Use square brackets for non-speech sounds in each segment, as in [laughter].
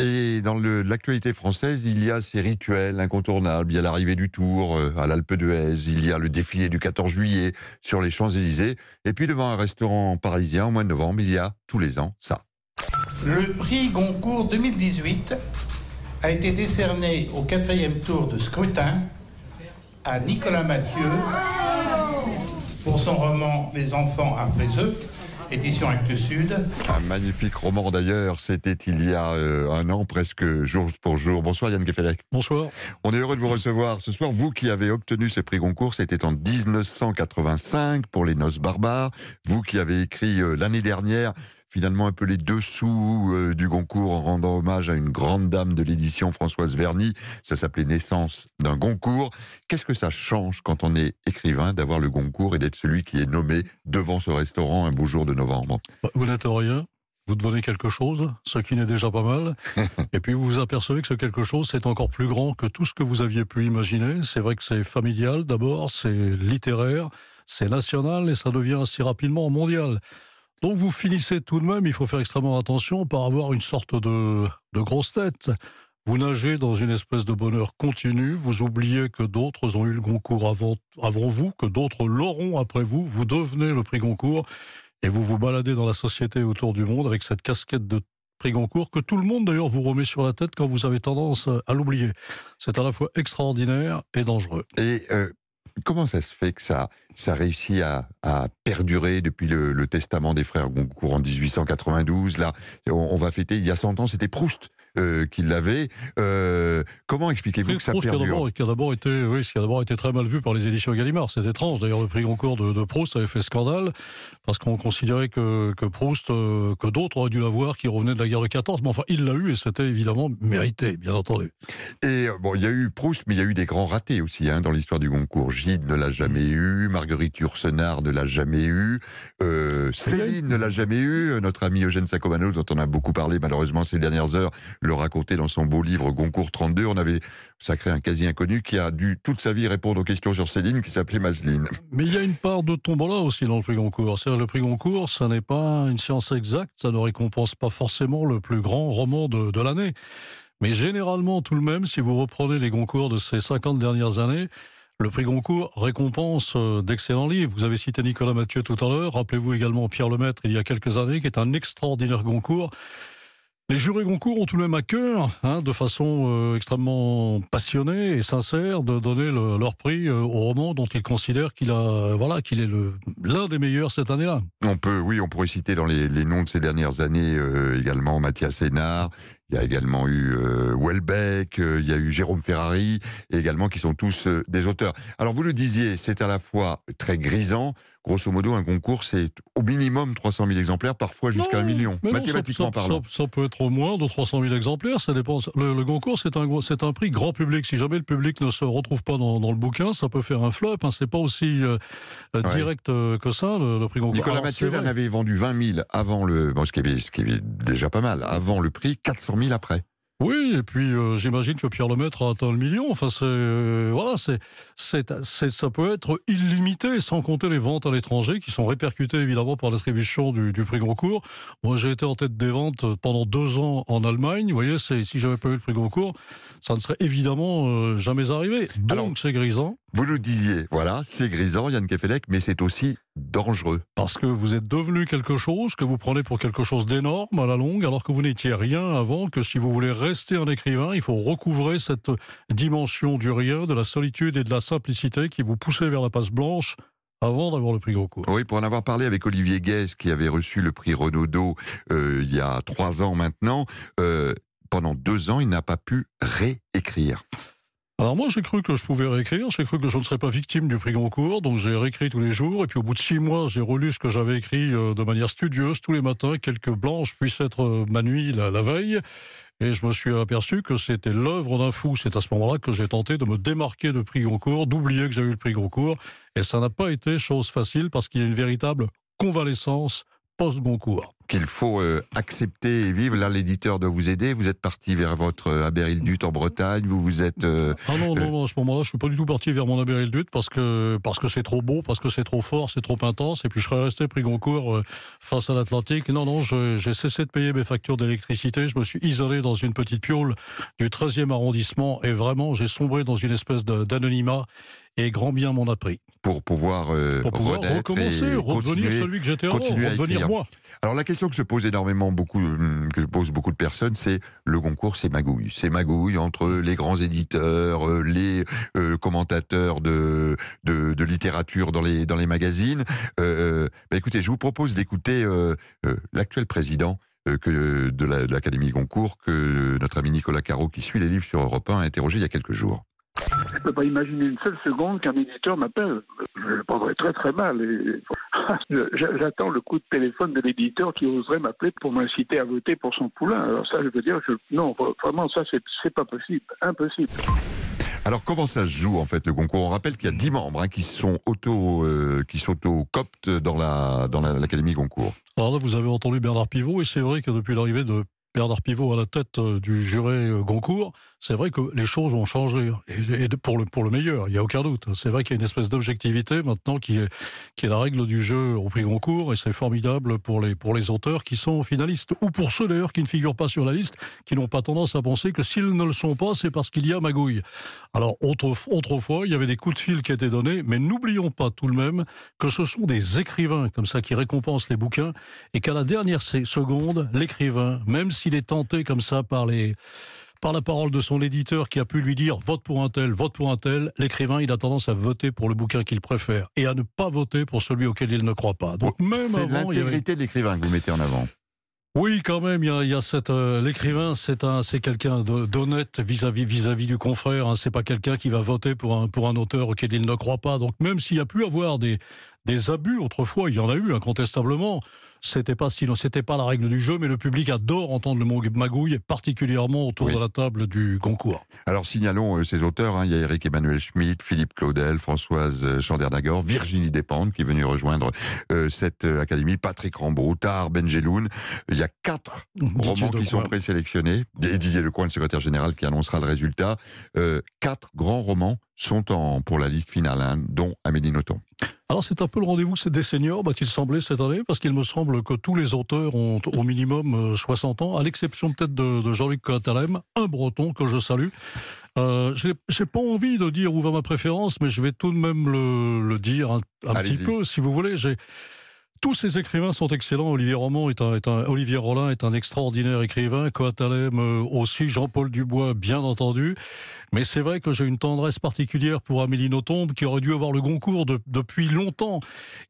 Et dans l'actualité française, il y a ces rituels incontournables. Il y a l'arrivée du Tour euh, à l'Alpe d'Huez, il y a le défilé du 14 juillet sur les Champs-Élysées. Et puis devant un restaurant parisien au mois de novembre, il y a tous les ans ça. Le prix Goncourt 2018 a été décerné au quatrième tour de scrutin à Nicolas Mathieu pour son roman Les enfants après eux édition Actes Sud. Un magnifique roman d'ailleurs, c'était il y a euh, un an, presque jour pour jour. Bonsoir Yann Kefelec. Bonsoir. On est heureux de vous recevoir ce soir. Vous qui avez obtenu ce prix concours, c'était en 1985 pour Les Noces Barbares. Vous qui avez écrit euh, l'année dernière finalement un peu les dessous euh, du Goncourt en rendant hommage à une grande dame de l'édition, Françoise Verny. Ça s'appelait Naissance d'un Goncourt. Qu'est-ce que ça change quand on est écrivain d'avoir le Goncourt et d'être celui qui est nommé devant ce restaurant un beau jour de novembre bah, Vous n'êtes rien. Vous devenez quelque chose, ce qui n'est déjà pas mal. [laughs] et puis vous vous apercevez que ce quelque chose, c'est encore plus grand que tout ce que vous aviez pu imaginer. C'est vrai que c'est familial d'abord, c'est littéraire, c'est national et ça devient ainsi rapidement mondial. Donc vous finissez tout de même, il faut faire extrêmement attention, par avoir une sorte de, grosse tête. Vous nagez dans une espèce de bonheur continu, vous oubliez que d'autres ont eu le Goncourt avant, avant vous, que d'autres l'auront après vous, vous devenez le prix Goncourt, et vous vous baladez dans la société autour du monde avec cette casquette de prix Goncourt que tout le monde d'ailleurs vous remet sur la tête quand vous avez tendance à l'oublier. C'est à la fois extraordinaire et dangereux. Euh, Comment ça se fait que ça, réussit à, perdurer depuis le, testament des frères Goncourt en 1892 Là, on va fêter, il y a 100 ans, c'était Proust euh, qu'il l'avait. Euh, comment expliquez-vous que ça perdure qui a d'abord été, oui, qui a d'abord été très mal vu par les éditions Gallimard. C'est étrange. D'ailleurs, le prix Goncourt de, Proust avait fait scandale parce qu'on considérait que, que Proust, euh, que d'autres auraient dû l'avoir, qui revenait de la guerre de 14. Mais enfin, il l'a eu et c'était évidemment mérité, bien entendu. Et bon, il y a eu Proust, mais il y a eu des grands ratés aussi hein, dans l'histoire du Goncourt. Gide ne l'a jamais eu, Marguerite Ursenard ne l'a jamais eu, Céline ne l'a jamais eu, notre ami Eugène Sacomano, dont on a beaucoup parlé malheureusement ces dernières heures, le racontait dans son beau livre Goncourt 32. On avait sacré un quasi inconnu qui a dû toute sa vie répondre aux questions sur Céline qui s'appelait Mazeline. – Mais il y a une part de tombola aussi dans le prix Goncourt. cest le prix Goncourt, ça n'est pas une science exacte, ça ne récompense pas forcément le plus grand roman de, l'année. Mais généralement, tout le même, si vous reprenez les Goncourt de ces 50 dernières années, le prix Goncourt récompense euh, d'excellents livres. Vous avez cité Nicolas Mathieu tout à l'heure. Rappelez-vous également Pierre Lemaître il y a quelques années, qui est un extraordinaire Goncourt les jurés Goncourt ont tout de même à cœur, hein, de façon euh, extrêmement passionnée et sincère, de donner leur prix euh, au roman dont ils considèrent qu'il a, euh, voilà, qu'il est l'un des meilleurs cette année-là. On peut, oui, on pourrait citer dans les, noms de ces dernières années également Mathias Sénard, il y a également eu euh, Welbeck, euh, il y a eu Jérôme Ferrari, également qui sont tous euh, des auteurs. Alors vous le disiez, c'est à la fois très grisant, grosso modo, un concours, c'est au minimum 300 000 exemplaires, parfois jusqu'à un million, mathématiquement ça, parlant. Ça, peut être au moins de 300 000 exemplaires, ça dépend. Le, concours, c'est un, prix grand public. Si jamais le public ne se retrouve pas dans, le bouquin, ça peut faire un flop. Hein. C'est pas aussi direct que ça, le, prix concours. Nicolas Mathieu avait vendu 20 000 avant le. déjà pas mal. Avant le prix, 400 000 après. Oui, et puis euh, j'imagine que Pierre Lemaître a atteint le million. Enfin, c'est euh, voilà, c'est, ça peut être illimité, sans compter les ventes à l'étranger qui sont répercutées évidemment par l'attribution du, prix prix Goncourt. Moi, j'ai été en tête des ventes pendant deux ans en Allemagne. Vous voyez, c'est, si j'avais pas eu le prix Goncourt, ça ne serait évidemment euh, jamais arrivé. Donc, c'est grisant. Vous le disiez, voilà, c'est grisant, Yann Kefelec, mais c'est aussi dangereux. Parce que vous êtes devenu quelque chose que vous prenez pour quelque chose d'énorme à la longue, alors que vous n'étiez rien avant, que si vous voulez rester un écrivain, il faut recouvrer cette dimension du rien, de la solitude et de la simplicité qui vous poussait vers la passe blanche avant d'avoir le prix Goncourt. Oui, pour en avoir parlé avec Olivier Guès, qui avait reçu le prix Renaudot euh, il y a trois ans maintenant, euh, pendant deux ans, il n'a pas pu réécrire. Alors moi j'ai cru que je pouvais réécrire, j'ai cru que je ne serais pas victime du prix Goncourt, donc j'ai réécrit tous les jours, et puis au bout de six mois j'ai relu ce que j'avais écrit euh, de manière studieuse tous les matins, quelques blanches puissent être euh, ma nuit la, veille, et je me suis aperçu que c'était l'œuvre d'un fou. C'est à ce moment-là que j'ai tenté de me démarquer de prix Goncourt, d'oublier que j'avais eu le prix Goncourt, et ça n'a pas été chose facile parce qu'il y a une véritable convalescence post-Goncourt qu'il faut euh, accepter et vivre. Là, l'éditeur doit vous aider. Vous êtes parti vers votre euh, Aberildut en Bretagne. Vous vous êtes. Euh, ah non, non, non, ce je suis pas du tout parti vers mon Aberildut parce que parce que c'est trop beau, parce que c'est trop fort, c'est trop intense. Et puis je serais resté pris Goncourt face à l'Atlantique. Non, non, j'ai cessé de payer mes factures d'électricité. Je me suis isolé dans une petite piole du 13e arrondissement et vraiment, j'ai sombré dans une espèce d'anonymat et grand bien m'en a pris. Pour pouvoir, euh, pour recommencer, celui que j'étais moi. Alors la question que se pose énormément beaucoup, hum, que se pose beaucoup de personnes, c'est le concours, c'est magouille, c'est magouille entre les grands éditeurs, euh, les euh, commentateurs de, de, littérature dans les dans les magazines. Euh, bah, écoutez, je vous propose d'écouter l'actuel président que de l'Académie Goncourt que notre ami Nicolas Caro, qui suit les livres sur Europe 1, a interrogé il y a quelques jours. Je ne peux pas imaginer une seule seconde qu'un éditeur m'appelle. Je le prendrais très très mal. [laughs] J'attends le coup de téléphone de l'éditeur qui oserait m'appeler pour m'inciter à voter pour son poulain. Alors ça, je veux dire, non, vraiment, ça, c'est pas possible. Impossible. Alors comment ça se joue en fait le concours On rappelle qu'il y a 10 membres hein, qui sont auto euh, qui sont coptes dans la dans l'académie Goncourt. concours. Alors là vous avez entendu Bernard Pivot et c'est vrai que depuis l'arrivée de Bernard Pivot à la tête euh, du juré euh, Goncourt, c'est vrai que les choses ont changé, et, pour, le, pour le meilleur, il n'y a aucun doute. C'est vrai qu'il y a une espèce d'objectivité maintenant qui est, qui est la règle du jeu au prix Goncourt, et c'est formidable pour les, pour les auteurs qui sont finalistes, ou pour ceux d'ailleurs qui ne figurent pas sur la liste, qui n'ont pas tendance à penser que s'ils ne le sont pas, c'est parce qu'il y a magouille. Alors, autrefois, il y avait des coups de fil qui étaient donnés, mais n'oublions pas tout le même que ce sont des écrivains comme ça qui récompensent les bouquins, et qu'à la dernière seconde, l'écrivain, même si s'il est tenté comme ça par les par la parole de son éditeur qui a pu lui dire vote pour un tel, vote pour un tel, l'écrivain, il a tendance à voter pour le bouquin qu'il préfère et à ne pas voter pour celui auquel il ne croit pas. Donc même C'est l'intégrité de l'écrivain que vous mettez en avant. Oui, quand même, il y a, cette euh, l'écrivain, c'est un, c'est quelqu'un d'honnête vis-à-vis vis-à-vis du confrère. Hein. c'est pas quelqu'un qui va voter pour un pour un auteur auquel il ne croit pas. Donc même s'il y a pu avoir des des abus autrefois, il y en a eu incontestablement. C'était pas sinon, c'était pas la règle du jeu, mais le public adore entendre le mot magouille, particulièrement autour de la table du concours. Alors signalons euh, ces auteurs. Hein, il y a Eric Emmanuel Schmitt, Philippe Claudel, Françoise euh, Chandernagor, Virginie Despentes qui est venue rejoindre euh, cette académie, Patrick Rambaud, Tar Benjeloun. Il y a quatre romans qui sont présélectionnés. Didier Lecoin, le secrétaire général, qui annoncera le résultat. quatre grands romans sont en, pour la liste finale, hein, dont Amélie Nothomb. Alors c'est un peu le rendez-vous des seniors, m'a-t-il semblait cette année, parce qu'il me semble que tous les auteurs ont au minimum 60 euh, ans, à l'exception peut-être de, Jean-Luc Coatalem, un breton que je salue. Euh, je n'ai pas envie de dire où va ma préférence, mais je vais tout de même le, dire un, un petit peu, si vous voulez. J'ai tous ces écrivains sont excellents. Olivier Roland est un, Olivier Rollin est un extraordinaire écrivain. Coatalem euh, aussi. Jean-Paul Dubois, bien entendu. Mais c'est vrai que j'ai une tendresse particulière pour Amélie Nothomb, qui aurait dû avoir le concours depuis longtemps.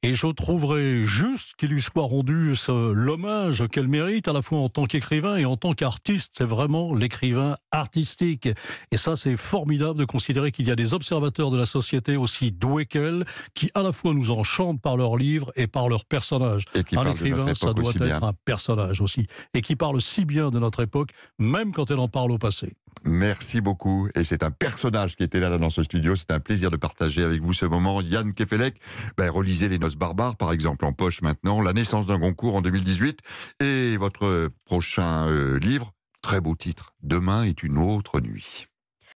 Et je trouverais juste qu'il lui soit rendu euh, l'hommage qu'elle mérite, à la fois en tant qu'écrivain et en tant qu'artiste. C'est vraiment l'écrivain artistique. Et ça, c'est formidable de considérer qu'il y a des observateurs de la société aussi doués qu'elle, qui à la fois nous enchantent par leurs livres et par leur personnalité personnage. Et qui écrivain, ça doit être un personnage aussi. Et qui parle si bien de notre époque, même quand elle en parle au passé. Merci beaucoup. Et c'est un personnage qui était là, dans ce studio. C'est un plaisir de partager avec vous ce moment. Yann Kefelec, ben, relisez Les Noces Barbares, par exemple, en poche maintenant. La naissance d'un concours en 2018. Et votre prochain euh, livre, très beau titre, Demain est une autre nuit.